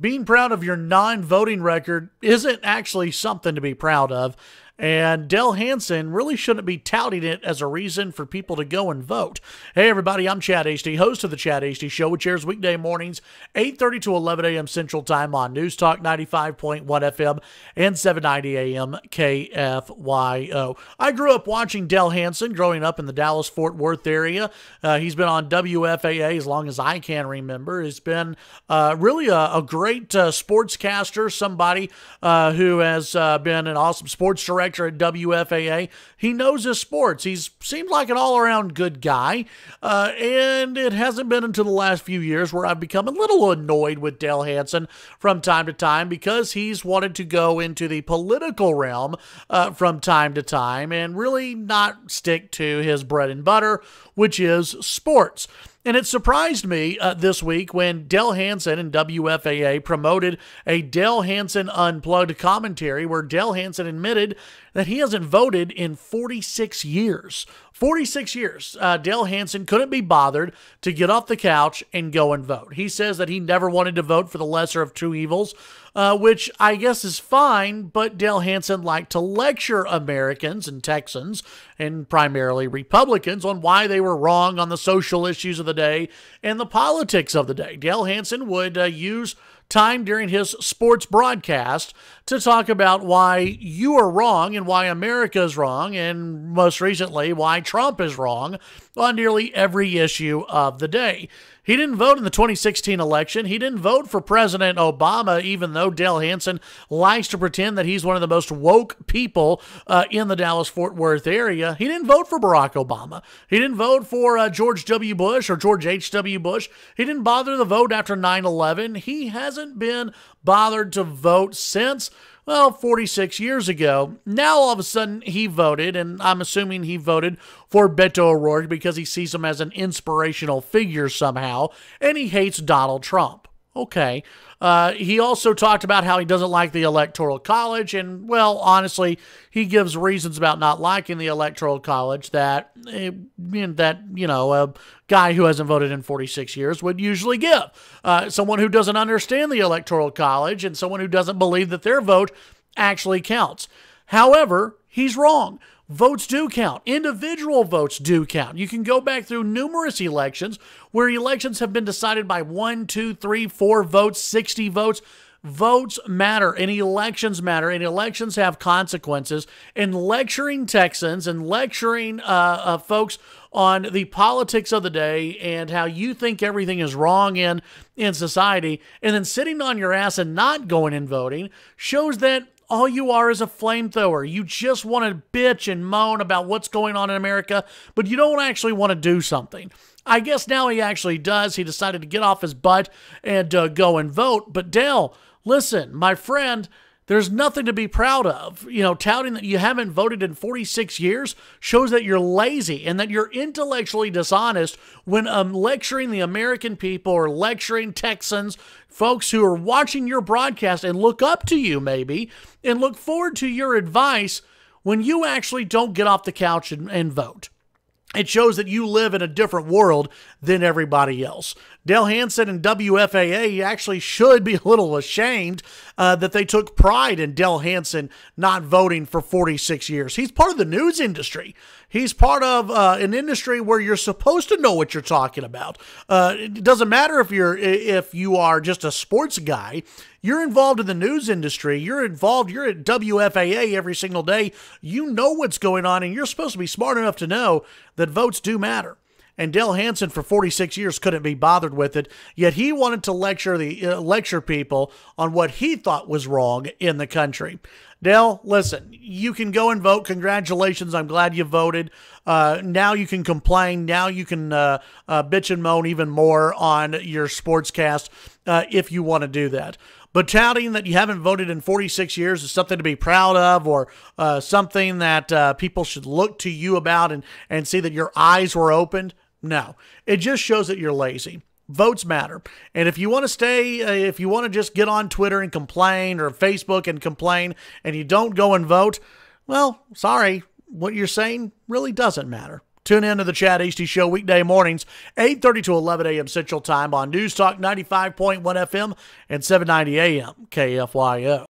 being proud of your non voting record isn't actually something to be proud of. And Dell Hansen really shouldn't be touting it as a reason for people to go and vote. Hey, everybody, I'm Chad Hasty, host of the Chad Hasty Show, which airs weekday mornings, 8.30 to 11 a.m. Central Time on News Talk 95.1 FM and 790 a.m. KFYO. I grew up watching Dell Hansen growing up in the Dallas-Fort Worth area. Uh, he's been on WFAA as long as I can remember. He's been uh, really a, a great uh, sportscaster, somebody uh, who has uh, been an awesome sports director director at WFAA. He knows his sports. He seems like an all around good guy. Uh, and it hasn't been until the last few years where I've become a little annoyed with Dale Hansen from time to time because he's wanted to go into the political realm uh, from time to time and really not stick to his bread and butter, which is sports. And it surprised me uh, this week when Dell Hansen and WFAA promoted a Dell Hansen Unplugged commentary where Dell Hansen admitted that he hasn't voted in 46 years. 46 years. Uh, Dale Hansen couldn't be bothered to get off the couch and go and vote. He says that he never wanted to vote for the lesser of two evils, uh, which I guess is fine, but Dale Hansen liked to lecture Americans and Texans, and primarily Republicans, on why they were wrong on the social issues of the day and the politics of the day. Dale Hansen would uh, use time during his sports broadcast to talk about why you are wrong and why America is wrong, and most recently, why Trump is wrong on nearly every issue of the day. He didn't vote in the 2016 election. He didn't vote for President Obama, even though Dale Hansen likes to pretend that he's one of the most woke people uh, in the Dallas Fort Worth area. He didn't vote for Barack Obama. He didn't vote for uh, George W. Bush or George H.W. Bush. He didn't bother to vote after 9 11. He hasn't been bothered to vote since well, 46 years ago. Now all of a sudden he voted, and I'm assuming he voted for Beto O'Rourke because he sees him as an inspirational figure somehow, and he hates Donald Trump. Okay. Uh, he also talked about how he doesn't like the Electoral College, and, well, honestly, he gives reasons about not liking the Electoral College that, eh, that you know, a guy who hasn't voted in 46 years would usually give. Uh, someone who doesn't understand the Electoral College and someone who doesn't believe that their vote actually counts. However, he's wrong votes do count. Individual votes do count. You can go back through numerous elections where elections have been decided by one, two, three, four votes, 60 votes. Votes matter and elections matter and elections have consequences. And lecturing Texans and lecturing uh, uh, folks on the politics of the day and how you think everything is wrong in in society, and then sitting on your ass and not going and voting shows that all you are is a flamethrower. You just want to bitch and moan about what's going on in America, but you don't actually want to do something. I guess now he actually does. He decided to get off his butt and uh, go and vote. But Dale, listen, my friend, there's nothing to be proud of. You know, touting that you haven't voted in 46 years shows that you're lazy and that you're intellectually dishonest when um, lecturing the American people or lecturing Texans, folks who are watching your broadcast and look up to you maybe and look forward to your advice when you actually don't get off the couch and, and vote it shows that you live in a different world than everybody else. Dale Hansen and WFAA actually should be a little ashamed uh, that they took pride in Dale Hansen not voting for 46 years. He's part of the news industry. He's part of uh, an industry where you're supposed to know what you're talking about. Uh, it doesn't matter if you're if you are just a sports guy. You're involved in the news industry. You're involved. You're at WFAA every single day. You know what's going on, and you're supposed to be smart enough to know that votes do matter. And Dell Hansen, for 46 years, couldn't be bothered with it. Yet he wanted to lecture the uh, lecture people on what he thought was wrong in the country. Dale, listen, you can go and vote. Congratulations. I'm glad you voted. Uh, now you can complain. Now you can uh, uh, bitch and moan even more on your sportscast uh, if you want to do that. But touting that you haven't voted in 46 years is something to be proud of or uh, something that uh, people should look to you about and, and see that your eyes were opened. No, it just shows that you're lazy votes matter. And if you want to stay, uh, if you want to just get on Twitter and complain or Facebook and complain and you don't go and vote, well, sorry, what you're saying really doesn't matter. Tune in to the Chad Easty Show weekday mornings, 8.30 to 11 a.m. Central Time on News Talk 95.1 FM and 7.90 a.m. KFYO.